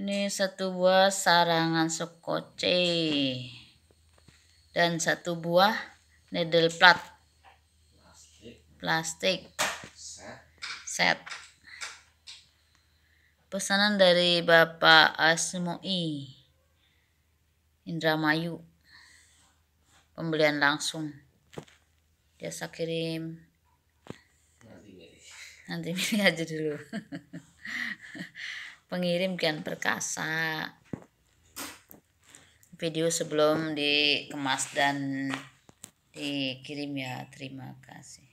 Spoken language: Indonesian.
ini satu buah sarangan sokoce dan satu buah needle plat plastik set pesanan dari Bapak Asmoi Indramayu pembelian langsung biasa kirim nanti milih aja dulu pengirim Kian Perkasa video sebelum dikemas dan dikirim ya terima kasih